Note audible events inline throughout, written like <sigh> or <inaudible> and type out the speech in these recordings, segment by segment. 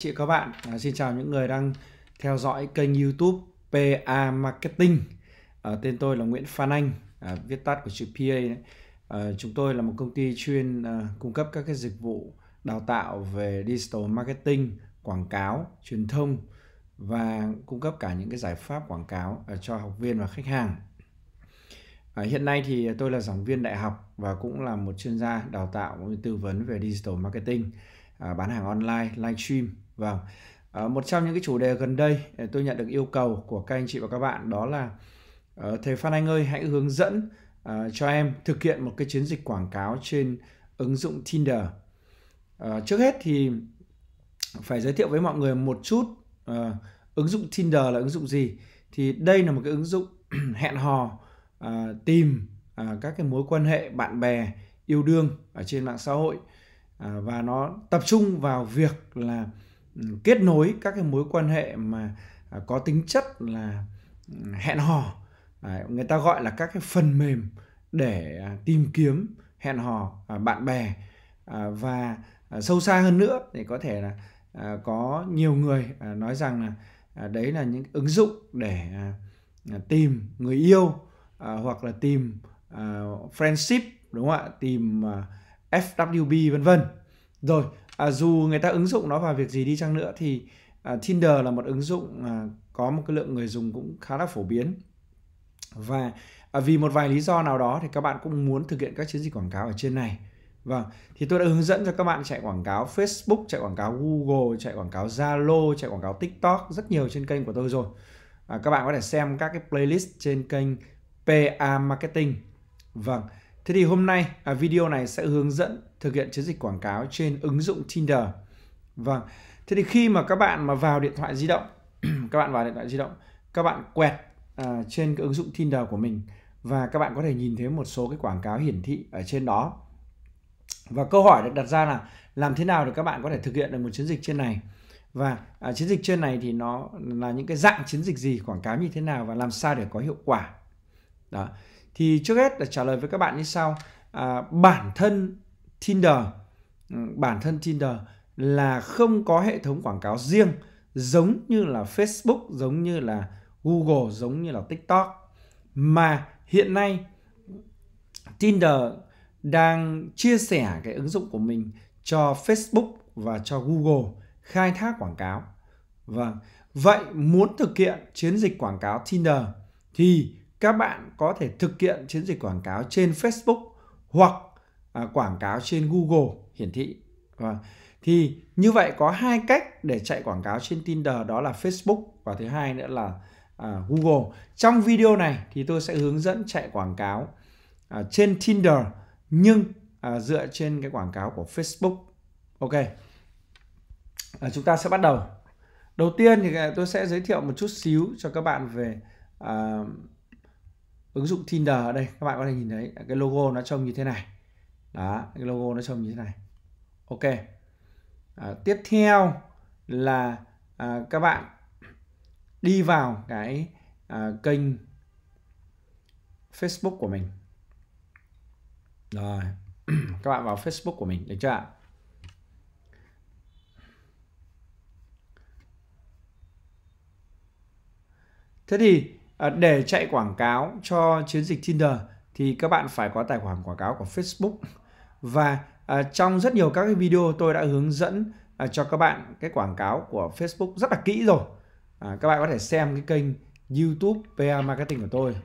chị các bạn à, xin chào những người đang theo dõi kênh youtube PA Marketing à, tên tôi là Nguyễn Phan Anh à, viết tắt của chữ PA À, ờ, chúng tôi là một công ty chuyên à, cung cấp các cái dịch vụ đào tạo về digital marketing quảng cáo truyền thông và cung cấp cả những cái giải pháp quảng cáo à, cho học viên và khách hàng à, hiện nay thì tôi là giảng viên đại học và cũng là một chuyên gia đào tạo cũng như tư vấn về digital marketing À, bán hàng online, live stream Vâng. À, một trong những cái chủ đề gần đây ờ, tôi nhận được yêu cầu của các anh chị và các bạn đó là ờ, thầy Phan Anh ơi hãy hướng dẫn uh, cho em thực hiện một cái chiến dịch quảng cáo trên ứng dụng Tinder. Uh, trước hết thì phải giới thiệu với mọi người một chút uh, ứng dụng Tinder là ứng dụng gì. Thì đây là một cái ứng dụng <clears throat> hẹn hò uh, tìm uh, các cái mối quan hệ bạn bè yêu đương ở trên mạng xã hội uh, và nó tập trung vào việc là kết nối các cái mối quan hệ mà à, có tính chất là ừ, hẹn hò à, người ta gọi là các cái phần mềm để à, tìm kiếm hẹn hò bạn bè và sâu xa hơn nữa thì có thể là có nhiều người nói rằng là đấy là những ứng dụng để tìm người yêu hoặc là tìm friendship đúng không ạ tìm FWB vân vân rồi à, dù người ta ứng dụng nó vào việc gì đi chăng nữa thì à, Tinder là một ứng dụng à, có một cái lượng người dùng cũng khá là phổ biến và à, vì một vài lý do nào đó thì các bạn cũng muốn thực hiện các chiến dịch quảng cáo ở trên này vâng thì tôi đã hướng dẫn cho các bạn chạy quảng cáo Facebook chạy quảng cáo Google chạy quảng cáo Zalo chạy quảng cáo TikTok rất nhiều trên kênh của tôi rồi à, các bạn có thể xem các cái playlist trên kênh PA Marketing vâng thế thì hôm nay à, video này sẽ hướng dẫn thực hiện chiến dịch quảng cáo trên ứng dụng Tinder. Vâng. Thế thì khi mà các bạn mà vào điện thoại di động, <clears throat> các bạn vào điện thoại di động, các bạn quẹt uh, trên cái ứng dụng Tinder của mình và các bạn có thể nhìn thấy một số cái quảng cáo hiển thị ở trên đó. Và câu hỏi được đặt ra là làm thế nào để các bạn có thể thực hiện được một chiến dịch trên này? Và à, chiến dịch trên này thì nó là những cái dạng chiến dịch gì, quảng cáo như thế nào và làm sao để có hiệu quả? Đó. Thì trước hết là trả lời với các bạn như sau. À, bản thân Tinder ừ, bản thân Tinder là không có hệ thống quảng cáo riêng giống như là Facebook, giống như là Google, giống như là TikTok mà hiện nay Tinder đang chia sẻ cái ứng dụng của mình cho Facebook và cho Google khai thác quảng cáo. Vâng. Vậy muốn thực hiện chiến dịch quảng cáo Tinder thì các bạn có thể thực hiện chiến dịch quảng cáo trên Facebook hoặc à, quảng cáo trên Google hiển thị. À, thì như vậy có hai cách để chạy quảng cáo trên Tinder đó là Facebook và thứ hai nữa là à, Google. Trong video này thì tôi sẽ hướng dẫn chạy quảng cáo à, trên Tinder nhưng à, dựa trên cái quảng cáo của Facebook. Ok. À, chúng ta sẽ bắt đầu. Đầu tiên thì à, tôi sẽ giới thiệu một chút xíu cho các bạn về à, ứng dụng Tinder ở đây. Các bạn có thể nhìn thấy cái logo nó trông như thế này đó cái logo nó trông như thế này ok à, tiếp theo là à, các bạn đi vào cái à, kênh Facebook của mình rồi <clears throat> các bạn vào Facebook của mình được chưa ạ thế thì à, để chạy quảng cáo cho chiến dịch Tinder thì các bạn phải có tài khoản quảng cáo của Facebook và à, trong rất nhiều các cái video tôi đã hướng dẫn à, cho các bạn cái quảng cáo của Facebook rất là kỹ rồi à, các bạn có thể xem cái kênh YouTube PA Marketing của tôi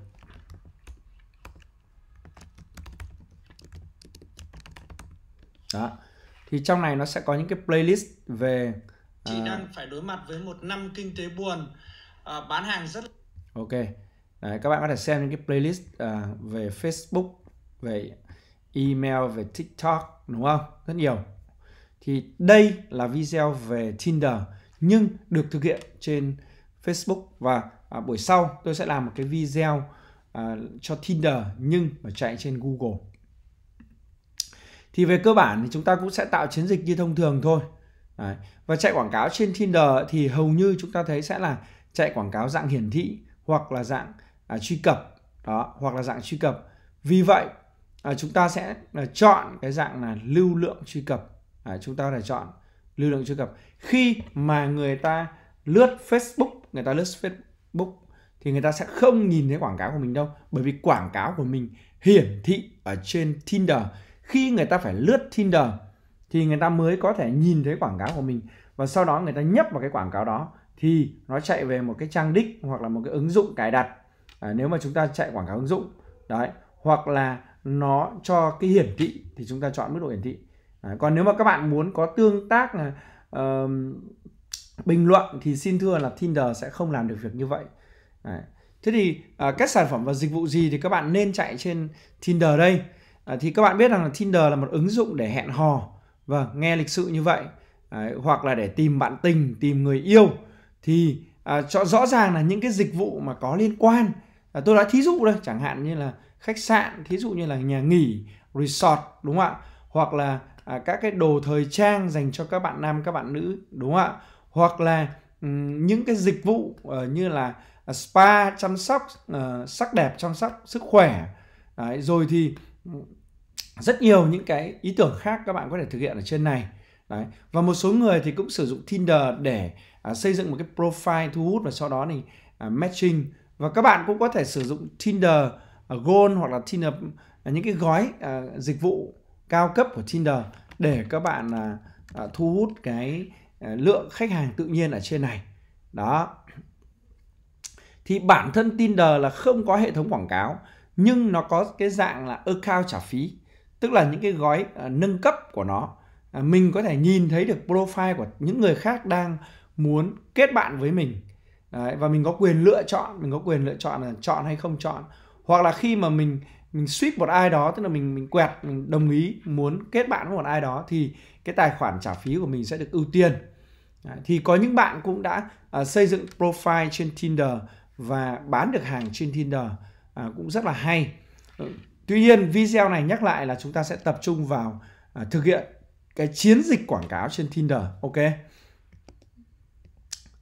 đó thì trong này nó sẽ có những cái playlist về à, chị à... đang phải đối mặt với một năm kinh tế buồn à, bán hàng rất ok Đấy, các bạn có thể xem những cái playlist à, về Facebook về email về tiktok đúng không rất nhiều thì đây là video về tinder nhưng được thực hiện trên facebook và à, buổi sau tôi sẽ làm một cái video à, cho tinder nhưng mà chạy trên google thì về cơ bản thì chúng ta cũng sẽ tạo chiến dịch như thông thường thôi Đấy. và chạy quảng cáo trên tinder thì hầu như chúng ta thấy sẽ là chạy quảng cáo dạng hiển thị hoặc là dạng à, truy cập đó hoặc là dạng truy cập vì vậy à, chúng ta sẽ là chọn cái dạng là lưu lượng truy cập à, chúng ta là chọn lưu lượng truy cập khi mà người ta lướt Facebook người ta lướt Facebook thì người ta sẽ không nhìn thấy quảng cáo của mình đâu bởi vì quảng cáo của mình hiển thị ở trên Tinder khi người ta phải lướt Tinder thì người ta mới có thể nhìn thấy quảng cáo của mình và sau đó người ta nhấp vào cái quảng cáo đó thì nó chạy về một cái trang đích hoặc là một cái ứng dụng cài đặt à, nếu mà chúng ta chạy quảng cáo ứng dụng đấy hoặc là nó cho cái hiển thị thì chúng ta chọn mức độ hiển thị à, còn nếu mà các bạn muốn có tương tác uh, bình luận thì xin thưa là Tinder sẽ không làm được việc như vậy à, thế thì à, các sản phẩm và dịch vụ gì thì các bạn nên chạy trên Tinder đây à, thì các bạn biết rằng là Tinder là một ứng dụng để hẹn hò và vâng, nghe lịch sự như vậy à, hoặc là để tìm bạn tình tìm người yêu thì à, cho rõ ràng là những cái dịch vụ mà có liên quan à, tôi đã thí dụ đây chẳng hạn như là khách sạn thí dụ như là nhà nghỉ resort đúng không ạ hoặc là à, các cái đồ thời trang dành cho các bạn nam các bạn nữ đúng không ạ hoặc là um, những cái dịch vụ uh, như là uh, spa chăm sóc uh, sắc đẹp chăm sóc sức khỏe Đấy, rồi thì rất nhiều những cái ý tưởng khác các bạn có thể thực hiện ở trên này Đấy. và một số người thì cũng sử dụng Tinder để à, xây dựng một cái profile thu hút và sau đó thì à, matching và các bạn cũng có thể sử dụng Tinder À, gold hoặc là Tinder à, những cái gói à, dịch vụ cao cấp của Tinder để các bạn thu hút cái lượng khách hàng tự nhiên ở trên này đó thì bản thân Tinder là không có hệ thống quảng cáo nhưng nó có cái dạng là account trả phí tức là những cái gói uh, nâng cấp của nó uh, mình có thể nhìn thấy được profile của những người khác đang muốn kết bạn với mình Đấy, và mình có quyền lựa chọn mình có quyền lựa chọn là chọn hay không chọn hoặc là khi mà mình mình sweep một ai đó tức là mình mình quẹt mình đồng ý muốn kết bạn với một ai đó thì cái tài khoản trả phí của mình sẽ được ưu tiên thì có những bạn cũng đã à, xây dựng profile trên Tinder và bán được hàng trên Tinder à, cũng rất là hay ừ, tuy nhiên video này nhắc lại là chúng ta sẽ tập trung vào à, thực hiện cái chiến dịch quảng cáo trên Tinder ok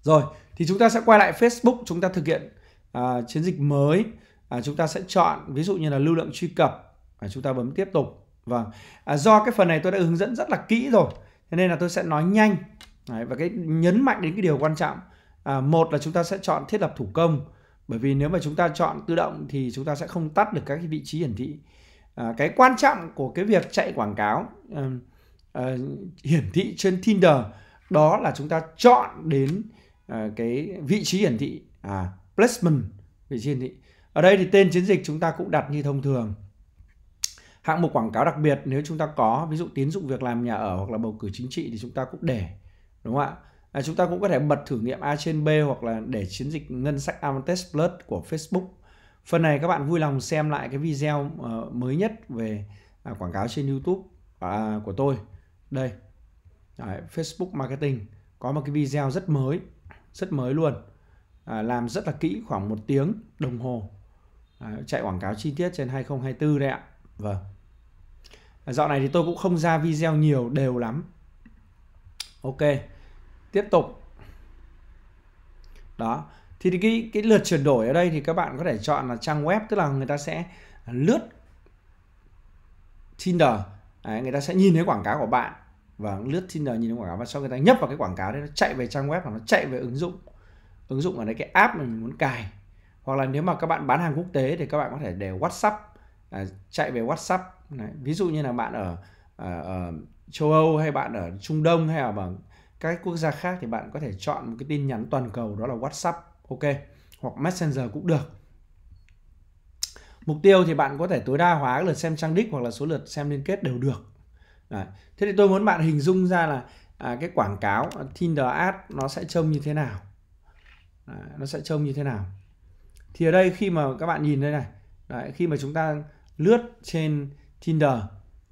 rồi thì chúng ta sẽ quay lại Facebook chúng ta thực hiện à, chiến dịch mới à, chúng ta sẽ chọn ví dụ như là lưu lượng truy cập và chúng ta bấm tiếp tục Vâng, à, do cái phần này tôi đã hướng dẫn rất là kỹ rồi thế nên là tôi sẽ nói nhanh Đấy, và cái nhấn mạnh đến cái điều quan trọng à, một là chúng ta sẽ chọn thiết lập thủ công bởi vì nếu mà chúng ta chọn tự động thì chúng ta sẽ không tắt được các cái vị trí hiển thị à, cái quan trọng của cái việc chạy quảng cáo à, à, hiển thị trên Tinder đó là chúng ta chọn đến à, cái vị trí hiển thị à, placement vị trí hiển thị ở đây thì tên chiến dịch chúng ta cũng đặt như thông thường. Hạng mục quảng cáo đặc biệt nếu chúng ta có, ví dụ tín dụng việc làm nhà ở hoặc là bầu cử chính trị thì chúng ta cũng để. Đúng không ạ? À, chúng ta cũng có thể bật thử nghiệm A trên B hoặc là để chiến dịch ngân sách Avantes Plus của Facebook. Phần này các bạn vui lòng xem lại cái video ờ, mới nhất về à, quảng cáo trên YouTube à, của tôi. Đây, Đấy, Facebook Marketing có một cái video rất mới, rất mới luôn. À, làm rất là kỹ khoảng một tiếng đồng hồ À, chạy quảng cáo chi tiết trên 2024 đây ạ. Vâng. À, dạo này thì tôi cũng không ra video nhiều đều lắm. Ok. Tiếp tục. Đó. Thì cái cái lượt chuyển đổi ở đây thì các bạn có thể chọn là trang web tức là người ta sẽ lướt Tinder. Đấy, người ta sẽ nhìn thấy quảng cáo của bạn và vâng, lướt Tinder nhìn thấy quảng cáo và sau người ta nhấp vào cái quảng cáo đấy nó chạy về trang web và nó chạy về ứng dụng ứng dụng ở đây cái app mà mình muốn cài hoặc là nếu mà các bạn bán hàng quốc tế thì các bạn có thể để WhatsApp à, chạy về WhatsApp này. ví dụ như là bạn ở, ở, à, ở châu Âu hay bạn ở Trung Đông hay ở ở các quốc gia khác thì bạn có thể chọn một cái tin nhắn toàn cầu đó là WhatsApp ok hoặc Messenger cũng được mục tiêu thì bạn có thể tối đa hóa lượt xem trang đích hoặc là số lượt xem liên kết đều được Đấy. thế thì tôi muốn bạn hình dung ra là à, cái quảng cáo Tinder ad nó sẽ trông như thế nào à, nó sẽ trông như thế nào thì ở đây khi mà các bạn nhìn đây này đấy, khi mà chúng ta lướt trên Tinder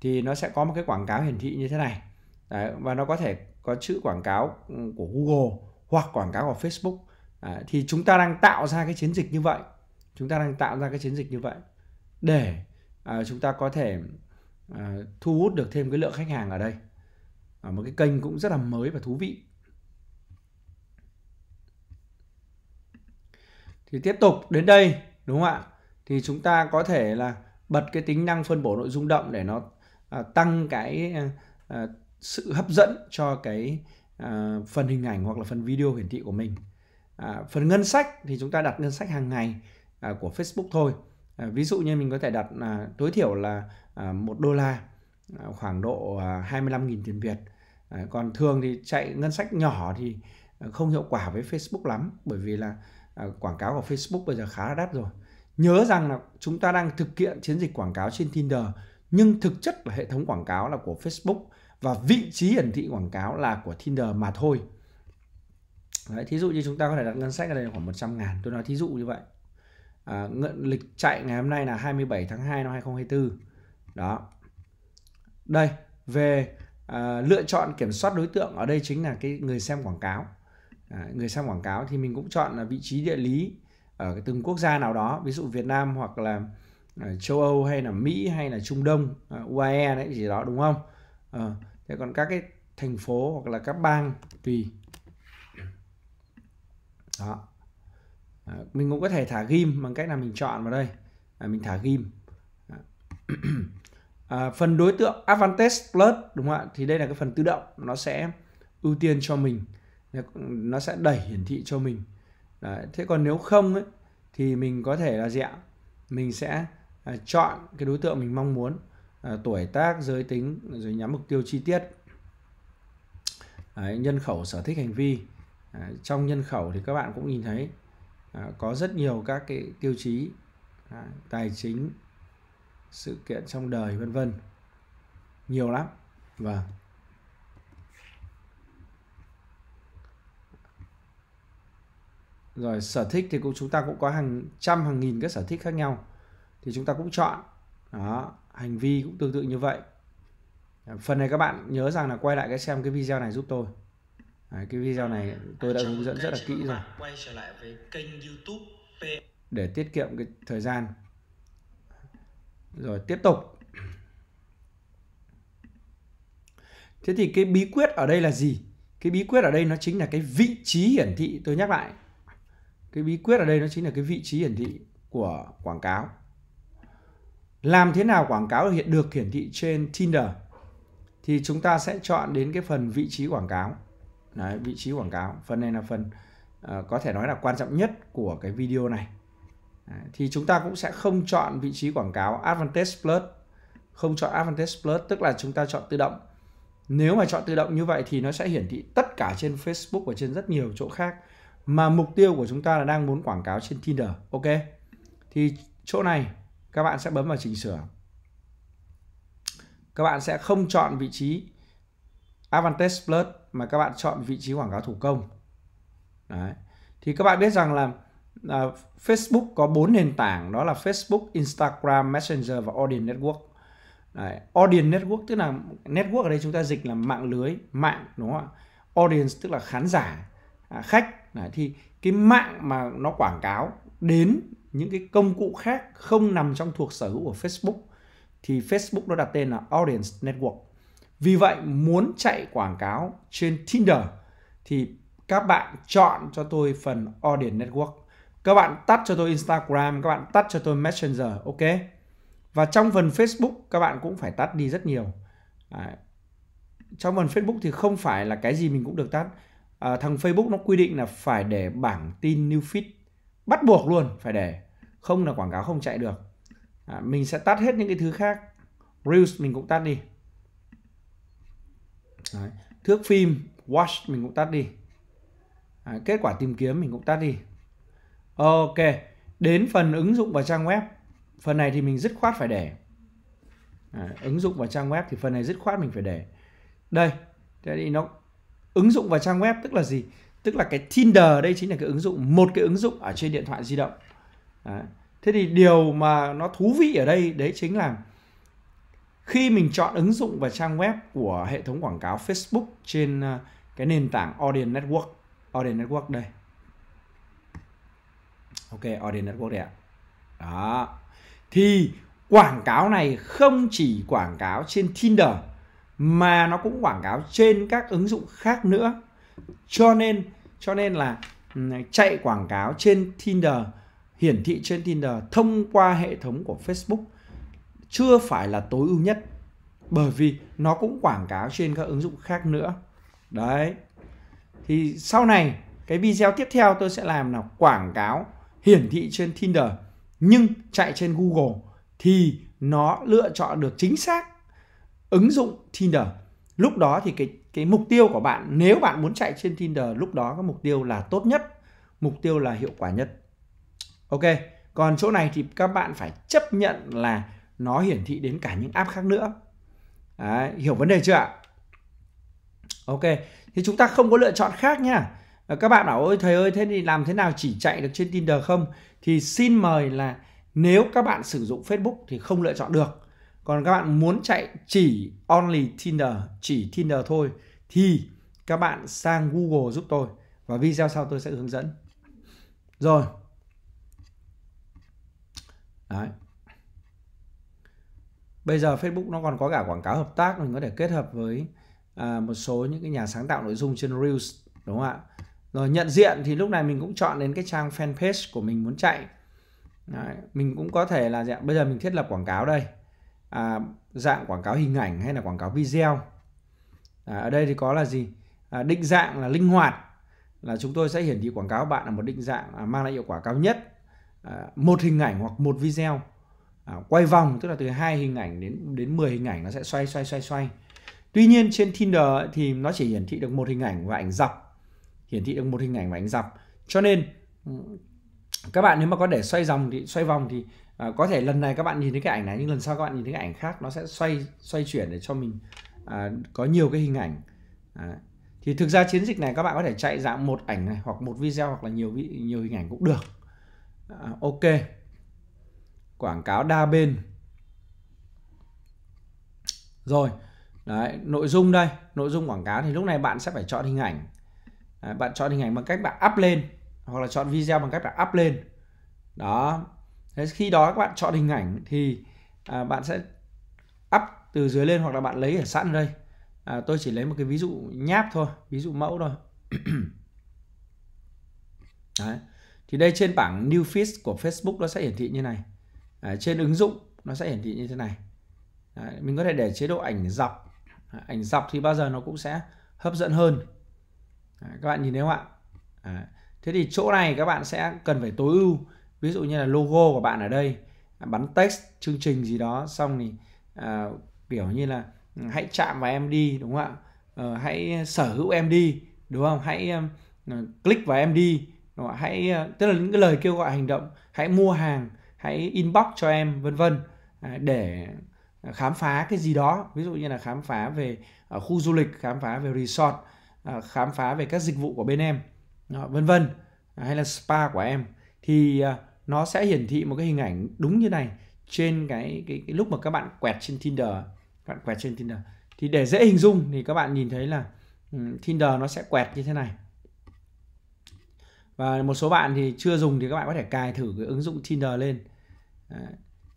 thì nó sẽ có một cái quảng cáo hiển thị như thế này đấy, và nó có thể có chữ quảng cáo ừ, của Google hoặc quảng cáo của Facebook đấy, thì chúng ta đang tạo ra cái chiến dịch như vậy chúng ta đang tạo ra cái chiến dịch như vậy để à, chúng ta có thể à, thu hút được thêm cái lượng khách hàng ở đây ở một cái kênh cũng rất là mới và thú vị thì tiếp tục đến đây đúng không ạ thì chúng ta có thể là bật cái tính năng phân bổ nội dung động để nó à, tăng cái à, à, sự hấp dẫn cho cái à, phần hình ảnh hoặc là phần video hiển thị của mình à, phần ngân sách thì chúng ta đặt ngân sách hàng ngày à, của Facebook thôi à, ví dụ như mình có thể đặt à, tối thiểu là à, đô la à, khoảng độ à, 25.000 tiền Việt à, còn thường thì chạy ngân sách nhỏ thì à, không hiệu quả với Facebook lắm bởi vì là À, quảng cáo của Facebook bây giờ khá là đắt rồi nhớ rằng là chúng ta đang thực hiện chiến dịch quảng cáo trên Tinder nhưng thực chất là hệ thống quảng cáo là của Facebook và vị trí hiển thị quảng cáo là của Tinder mà thôi Đấy, thí dụ như chúng ta có thể đặt ngân sách ở đây khoảng 100 ngàn tôi nói thí dụ như vậy à, lịch chạy ngày hôm nay là 27 tháng 2 năm 2024 đó đây về à, lựa chọn kiểm soát đối tượng ở đây chính là cái người xem quảng cáo người xem quảng cáo thì mình cũng chọn là vị trí địa lý ở từng quốc gia nào đó ví dụ Việt Nam hoặc là ờ, châu Âu hay là Mỹ hay là Trung Đông ờ, UAE đấy gì đó đúng không à, thế còn các cái thành phố hoặc là các bang tùy đó à, mình cũng có thể thả ghim bằng cách là mình chọn vào đây à, mình thả ghim à, <clears throat> phần đối tượng Advantage Plus đúng không ạ thì đây là cái phần tự động nó sẽ ưu tiên cho mình nó sẽ đẩy hiển thị cho mình Đấy. thế còn nếu không ấy, thì mình có thể là dẹo mình sẽ à, chọn cái đối tượng mình mong muốn à, tuổi tác giới tính rồi nhắm mục tiêu chi tiết Đấy, nhân khẩu sở thích hành vi à, trong nhân khẩu thì các bạn cũng nhìn thấy à, có rất nhiều các cái tiêu chí à, tài chính sự kiện trong đời vân vân nhiều lắm vâng rồi sở thích thì cũng chúng ta cũng có hàng trăm hàng nghìn các sở thích khác nhau thì chúng ta cũng chọn đó hành vi cũng tương tự như vậy phần này các bạn nhớ rằng là quay lại cái xem cái video này giúp tôi Đấy, cái video này tôi đã hướng dẫn rất là kỹ rồi quay trở lại với kênh YouTube để tiết kiệm cái thời gian rồi tiếp tục thế thì cái bí quyết ở đây là gì cái bí quyết ở đây nó chính là cái vị trí hiển thị tôi nhắc lại cái bí quyết ở đây nó chính là cái vị trí hiển thị của quảng cáo làm thế nào quảng cáo hiện được hiển thị trên Tinder thì chúng ta sẽ chọn đến cái phần vị trí quảng cáo Đấy, vị trí quảng cáo phần này là phần uh, có thể nói là quan trọng nhất của cái video này Đấy, thì chúng ta cũng sẽ không chọn vị trí quảng cáo Advantage Plus không chọn Advantage Plus tức là chúng ta chọn tự động nếu mà chọn tự động như vậy thì nó sẽ hiển thị tất cả trên Facebook và trên rất nhiều chỗ khác mà mục tiêu của chúng ta là đang muốn quảng cáo trên Tinder ok thì chỗ này các bạn sẽ bấm vào chỉnh sửa các bạn sẽ không chọn vị trí Advantage Plus mà các bạn chọn vị trí quảng cáo thủ công Đấy. thì các bạn biết rằng là à, Facebook có bốn nền tảng đó là Facebook, Instagram, Messenger và Audience Network Đấy. Audience Network tức là network ở đây chúng ta dịch là mạng lưới mạng đúng không ạ Audience tức là khán giả à, khách Đấy, thì cái mạng mà nó quảng cáo đến những cái công cụ khác không nằm trong thuộc sở hữu của Facebook thì Facebook nó đặt tên là Audience Network. Vì vậy muốn chạy quảng cáo trên Tinder thì các bạn chọn cho tôi phần Audience Network. Các bạn tắt cho tôi Instagram, các bạn tắt cho tôi Messenger, ok? Và trong phần Facebook các bạn cũng phải tắt đi rất nhiều. Đấy. Trong phần Facebook thì không phải là cái gì mình cũng được tắt à, thằng Facebook nó quy định là phải để bảng tin new feed bắt buộc luôn phải để không là quảng cáo không chạy được à, mình sẽ tắt hết những cái thứ khác reels mình cũng tắt đi Đấy. thước phim watch mình cũng tắt đi à, kết quả tìm kiếm mình cũng tắt đi ok đến phần ứng dụng và trang web phần này thì mình dứt khoát phải để à, ứng dụng và trang web thì phần này dứt khoát mình phải để đây thế thì nó ứng dụng và trang web tức là gì tức là cái Tinder đây chính là cái ứng dụng một cái ứng dụng ở trên điện thoại di động đấy. thế thì điều mà nó thú vị ở đây đấy chính là khi mình chọn ứng dụng và trang web của hệ thống quảng cáo Facebook trên ờ, cái nền tảng Audience Network Audience Network đây ok Audience Network đây ạ đó thì quảng cáo này không chỉ quảng cáo trên Tinder mà nó cũng quảng cáo trên các ứng dụng khác nữa cho nên cho nên là ừ, chạy quảng cáo trên Tinder hiển thị trên Tinder thông qua hệ thống của Facebook chưa phải là tối ưu nhất bởi vì nó cũng quảng cáo trên các ứng dụng khác nữa đấy thì sau này cái video tiếp theo tôi sẽ làm là quảng cáo hiển thị trên Tinder nhưng chạy trên Google thì nó lựa chọn được chính xác ứng dụng Tinder lúc đó thì cái cái mục tiêu của bạn nếu bạn muốn chạy trên Tinder lúc đó cái mục tiêu là tốt nhất mục tiêu là hiệu quả nhất ok còn chỗ này thì các bạn phải chấp nhận là nó hiển thị đến cả những app khác nữa Đấy, hiểu vấn đề chưa ạ ok thì chúng ta không có lựa chọn khác nha các bạn bảo ôi thầy ơi thế thì làm thế nào chỉ chạy được trên Tinder không thì xin mời là nếu các bạn sử dụng Facebook thì không lựa chọn được còn các bạn muốn chạy chỉ only Tinder chỉ Tinder thôi thì các bạn sang Google giúp tôi và video sau tôi sẽ hướng dẫn rồi Đấy. Bây giờ Facebook nó còn có cả quảng cáo hợp tác mình có thể kết hợp với à, một số những cái nhà sáng tạo nội dung trên Reels đúng không ạ? Rồi nhận diện thì lúc này mình cũng chọn đến cái trang fanpage của mình muốn chạy. Đấy, mình cũng có thể là dạng bây giờ mình thiết lập quảng cáo đây à, dạng quảng cáo hình ảnh hay là quảng cáo video à, ở đây thì có là gì à, định dạng là linh hoạt là chúng tôi sẽ hiển thị quảng cáo bạn ở một định dạng à, mang lại hiệu quả cao nhất à, một hình ảnh hoặc một video à, quay vòng tức là từ hai hình ảnh đến đến 10 hình ảnh nó sẽ xoay xoay xoay xoay tuy nhiên trên Tinder thì nó chỉ hiển thị được một hình ảnh và ảnh dọc hiển thị được một hình ảnh và ảnh dọc cho nên các bạn nếu mà có để xoay vòng thì xoay vòng thì à, có thể lần này các bạn nhìn thấy cái ảnh này nhưng lần sau các bạn nhìn thấy cái ảnh khác nó sẽ xoay xoay chuyển để cho mình à, có nhiều cái hình ảnh à, thì thực ra chiến dịch này các bạn có thể chạy dạng một ảnh này hoặc một video hoặc là nhiều nhiều hình ảnh cũng được à, ok quảng cáo đa bên rồi đấy nội dung đây nội dung quảng cáo thì lúc này bạn sẽ phải chọn hình ảnh đấy, à, bạn chọn hình ảnh bằng cách bạn up lên hoặc là chọn video bằng cách bạn up lên đó Thế khi đó các bạn chọn hình ảnh thì à, bạn sẽ up từ dưới lên hoặc là bạn lấy ở sẵn đây. À, tôi chỉ lấy một cái ví dụ nháp thôi, ví dụ mẫu thôi. <clears throat> Đấy. Thì đây trên bảng new feed của Facebook nó sẽ hiển thị như này. À, trên ứng dụng nó sẽ hiển thị như thế này. Đấy. Mình có thể để chế độ ảnh dọc. À, ảnh dọc thì bao giờ nó cũng sẽ hấp dẫn hơn. À, các bạn nhìn thấy không ạ? À, thế thì chỗ này các bạn sẽ cần phải tối ưu ví dụ như là logo của bạn ở đây bắn text chương trình gì đó xong thì à, kiểu như là ừ, hãy chạm vào em đi đúng không ạ ờ, hãy ờ, sở hữu em đi đúng không hãy um, click vào em đi đúng không? hãy tức là những cái lời kêu gọi hành động hãy mua hàng hãy inbox cho em vân vân à, để khám phá cái gì đó ví dụ như là khám phá về uh, khu du lịch khám phá về resort khám phá về các dịch vụ của bên em vân vân à, hay là spa của em thì uh, nó sẽ hiển thị một cái hình ảnh đúng như này trên cái cái, cái lúc mà các bạn quẹt trên Tinder các bạn quẹt trên Tinder thì để dễ hình dung thì các bạn nhìn thấy là um, Tinder nó sẽ quẹt như thế này và một số bạn thì chưa dùng thì các bạn có thể cài thử cái ứng dụng Tinder lên Đấy.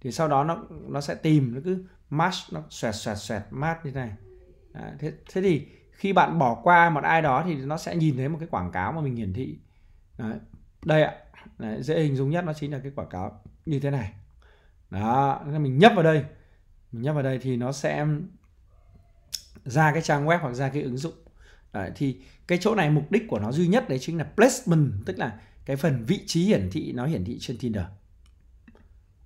thì sau đó nó nó sẽ tìm nó cứ match nó xoẹt xoẹt xoẹt match như thế này Đấy. thế thế thì khi bạn bỏ qua một ai đó thì nó sẽ nhìn thấy một cái quảng cáo mà mình hiển thị Đấy. đây ạ Đấy, dễ hình dung nhất nó chính là cái quảng cáo như thế này đó mình nhấp vào đây mình nhấp vào đây thì nó sẽ ra cái trang web hoặc ra cái ứng dụng Đấy, thì cái chỗ này mục đích của nó duy nhất đấy chính là placement tức là cái phần vị trí hiển thị nó hiển thị trên Tinder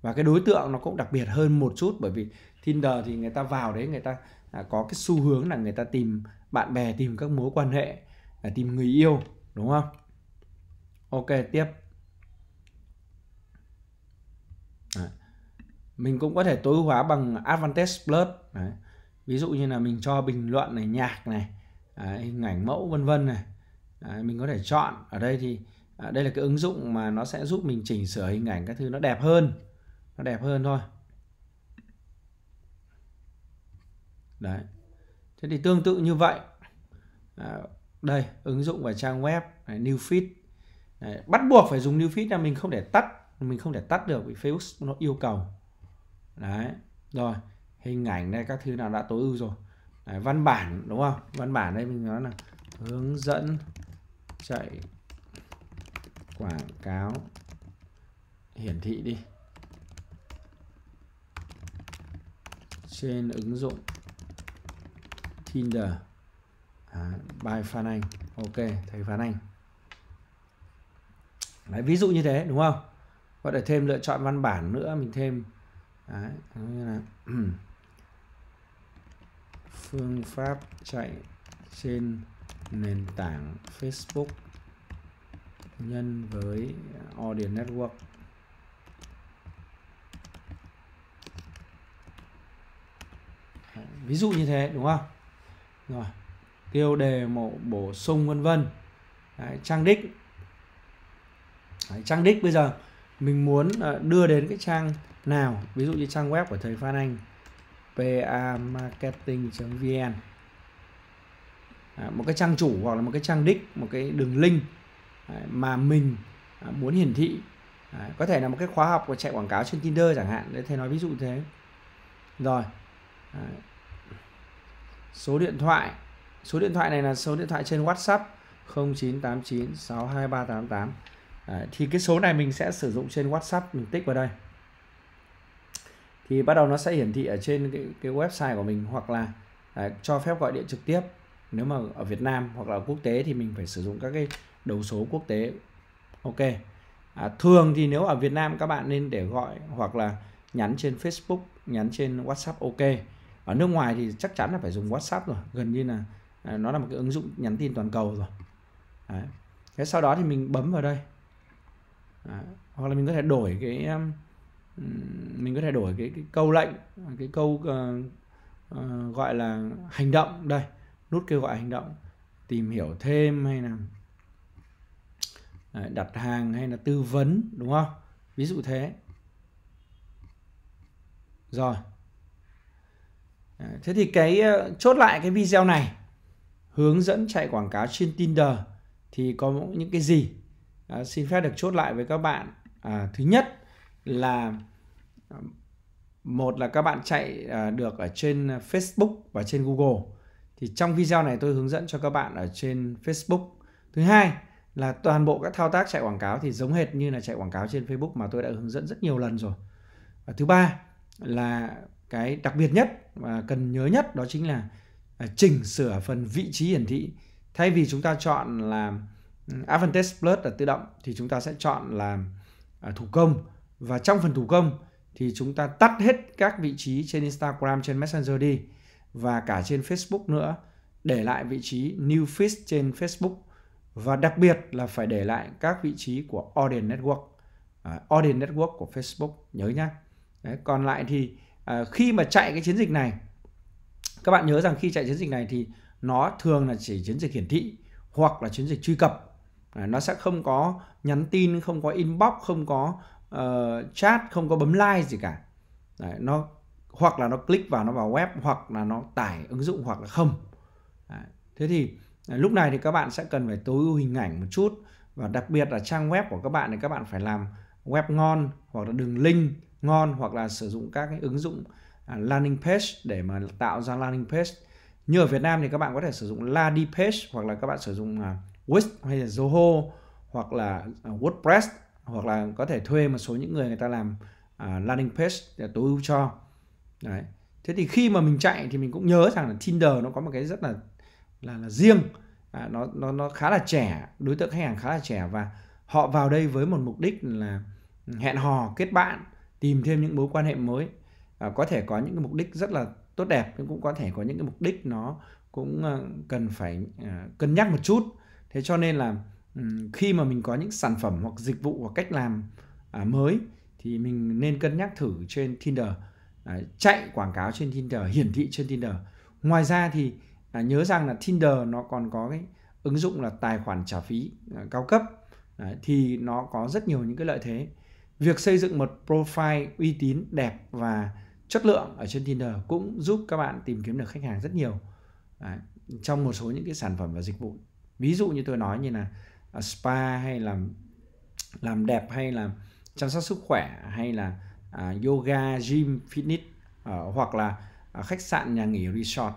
và cái đối tượng nó cũng đặc biệt hơn một chút bởi vì Tinder thì người ta vào đấy người ta à, có cái xu hướng là người ta tìm bạn bè tìm các mối quan hệ à, tìm người yêu đúng không ok tiếp mình cũng có thể tối ưu hóa bằng Advantage Plus đấy. ví dụ như là mình cho bình luận này nhạc này đấy, hình ảnh mẫu vân vân này đấy, mình có thể chọn ở đây thì à, đây là cái ứng dụng mà nó sẽ giúp mình chỉnh sửa hình ảnh các thứ nó đẹp hơn nó đẹp hơn thôi đấy thế thì tương tự như vậy à, đây ứng dụng và trang web này, new feed đấy, bắt buộc phải dùng new feed là mình không để tắt mình không thể tắt được vì Facebook nó yêu cầu đấy rồi hình ảnh đây các thứ nào đã tối ưu rồi đấy, văn bản đúng không văn bản đây mình nói là hướng dẫn chạy quảng cáo hiển thị đi trên ứng dụng Tinder à, by Phan Anh ok thầy Phan Anh Đấy, ví dụ như thế đúng không có thể thêm lựa chọn văn bản nữa mình thêm Đấy, như là <clears throat> phương pháp chạy trên nền tảng Facebook nhân với Audience Network ví dụ như thế đúng không rồi tiêu đề một bổ sung vân vân trang đích Đấy, trang đích bây giờ mình muốn ờ, đưa đến cái trang nào ví dụ như trang web của thầy Phan Anh pamarketing.vn à, một cái trang chủ hoặc là một cái trang đích một cái đường link à, mà mình à, muốn hiển thị à, có thể là một cái khóa học của chạy quảng cáo trên Tinder chẳng hạn để thầy nói ví dụ thế rồi à, số điện thoại số điện thoại này là số điện thoại trên WhatsApp 0989 62388 à, thì cái số này mình sẽ sử dụng trên WhatsApp mình tích vào đây thì bắt đầu nó sẽ hiển thị ở trên cái, cái website của mình hoặc là à, cho phép gọi điện trực tiếp nếu mà ở Việt Nam hoặc là quốc tế thì mình phải sử dụng các cái đầu số quốc tế ok à, thường thì nếu ở Việt Nam các bạn nên để gọi hoặc là nhắn trên Facebook nhắn trên WhatsApp ok ở nước ngoài thì chắc chắn là phải dùng WhatsApp rồi gần như là à, nó là một cái ứng dụng nhắn tin toàn cầu rồi Đấy. thế sau đó thì mình bấm vào đây Đấy. hoặc là mình có thể đổi cái um, mình có thể đổi cái, cái câu lệnh cái câu uh, uh, gọi là hành động đây nút kêu gọi hành động tìm hiểu thêm hay là ờ, đặt hàng hay là tư vấn đúng không ví dụ thế rồi thế thì cái chốt lại cái video này hướng dẫn chạy quảng cáo trên Tinder thì có những cái gì à, xin phép được chốt lại với các bạn à, thứ nhất là ờ, một là các bạn chạy ờ, được ở trên Facebook và trên Google thì trong video này tôi hướng dẫn cho các bạn ở trên Facebook thứ hai là toàn bộ các thao tác chạy quảng cáo thì giống hệt như là chạy quảng cáo trên Facebook mà tôi đã hướng dẫn rất nhiều lần rồi và thứ ba là cái đặc biệt nhất và cần nhớ nhất đó chính là ờ, chỉnh sửa phần vị trí hiển thị thay vì chúng ta chọn là ừ, Advantage Plus là tự động thì chúng ta sẽ chọn là thủ công và trong phần thủ công thì chúng ta tắt hết các vị trí trên Instagram, trên Messenger đi và cả trên Facebook nữa để lại vị trí new feed trên Facebook và đặc biệt là phải để lại các vị trí của audience network à, audience network của Facebook nhớ nhá Đấy, còn lại thì à, khi mà chạy cái chiến dịch này các bạn nhớ rằng khi chạy chiến dịch này thì nó thường là chỉ chiến dịch hiển thị hoặc là chiến dịch truy cập à, nó sẽ không có nhắn tin không có inbox không có uh, chat không có bấm like gì cả Đấy, nó hoặc là nó click vào nó vào web hoặc là nó tải ứng dụng hoặc là không Đấy, thế thì à, lúc này thì các bạn sẽ cần phải tối ưu hình ảnh một chút và đặc biệt là trang web của các bạn thì các bạn phải làm web ngon hoặc là đường link ngon hoặc là sử dụng các cái ứng dụng à, landing page để mà tạo ra landing page như ở Việt Nam thì các bạn có thể sử dụng Ladi Page hoặc là các bạn sử dụng uh, Wix hay là Zoho hoặc là WordPress hoặc là có thể thuê một số những người người ta làm uh, landing page để tối ưu cho đấy thế thì khi mà mình chạy thì mình cũng nhớ rằng là Tinder nó có một cái rất là là là riêng à, nó nó nó khá là trẻ đối tượng khách hàng khá là trẻ và họ vào đây với một mục đích là hẹn hò kết bạn tìm thêm những mối quan hệ mới à, có thể có những cái mục đích rất là tốt đẹp nhưng cũng có thể có những cái mục đích nó cũng ờ, cần phải uh, cân nhắc một chút thế cho nên là khi mà mình có những sản phẩm hoặc dịch vụ hoặc cách làm à, mới thì mình nên cân nhắc thử trên Tinder à, chạy quảng cáo trên Tinder hiển thị trên Tinder ngoài ra thì à, nhớ rằng là Tinder nó còn có cái ứng dụng là tài khoản trả phí à, cao cấp à, thì nó có rất nhiều những cái lợi thế việc xây dựng một profile uy tín đẹp và chất lượng ở trên Tinder cũng giúp các bạn tìm kiếm được khách hàng rất nhiều à, trong một số những cái sản phẩm và dịch vụ ví dụ như tôi nói như là À, spa hay là làm đẹp hay là chăm sóc sức khỏe hay là à, yoga gym fitness à, hoặc là à, khách sạn nhà nghỉ resort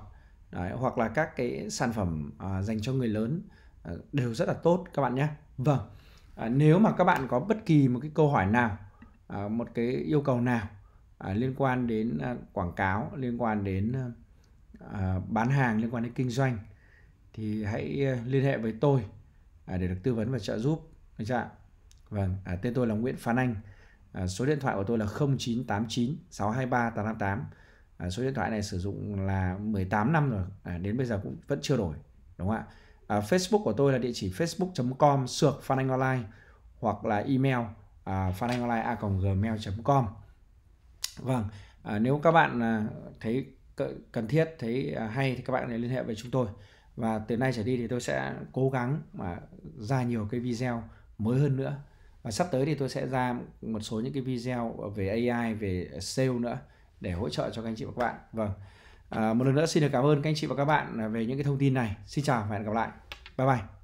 Đấy, hoặc là các cái sản phẩm à, dành cho người lớn à, đều rất là tốt các bạn nhé vâng à, nếu mà các bạn có bất kỳ một cái câu hỏi nào à, một cái yêu cầu nào à, liên quan đến à, quảng cáo liên quan đến à, à bán hàng liên quan đến kinh doanh thì hãy à, liên hệ với tôi À, để được tư vấn và trợ giúp được chưa ạ vâng à, tên tôi là Nguyễn Phan Anh à, số điện thoại của tôi là 0989 623 858 à, số điện thoại này sử dụng là 18 năm rồi à, đến bây giờ cũng vẫn chưa đổi đúng không ạ à, Facebook của tôi là địa chỉ facebook.com sược Phan Anh Online hoặc là email à, phananhonline@gmail.com vâng à, nếu các bạn à, thấy cần thiết thấy à, hay thì các bạn hãy liên hệ với chúng tôi và từ nay trở đi thì tôi sẽ cố gắng mà ra nhiều cái video mới hơn nữa và sắp tới thì tôi sẽ ra một số những cái video về AI về sale nữa để hỗ trợ cho các anh chị và các bạn vâng à, một lần nữa xin được cảm ơn các anh chị và các bạn về những cái thông tin này xin chào và hẹn gặp lại bye bye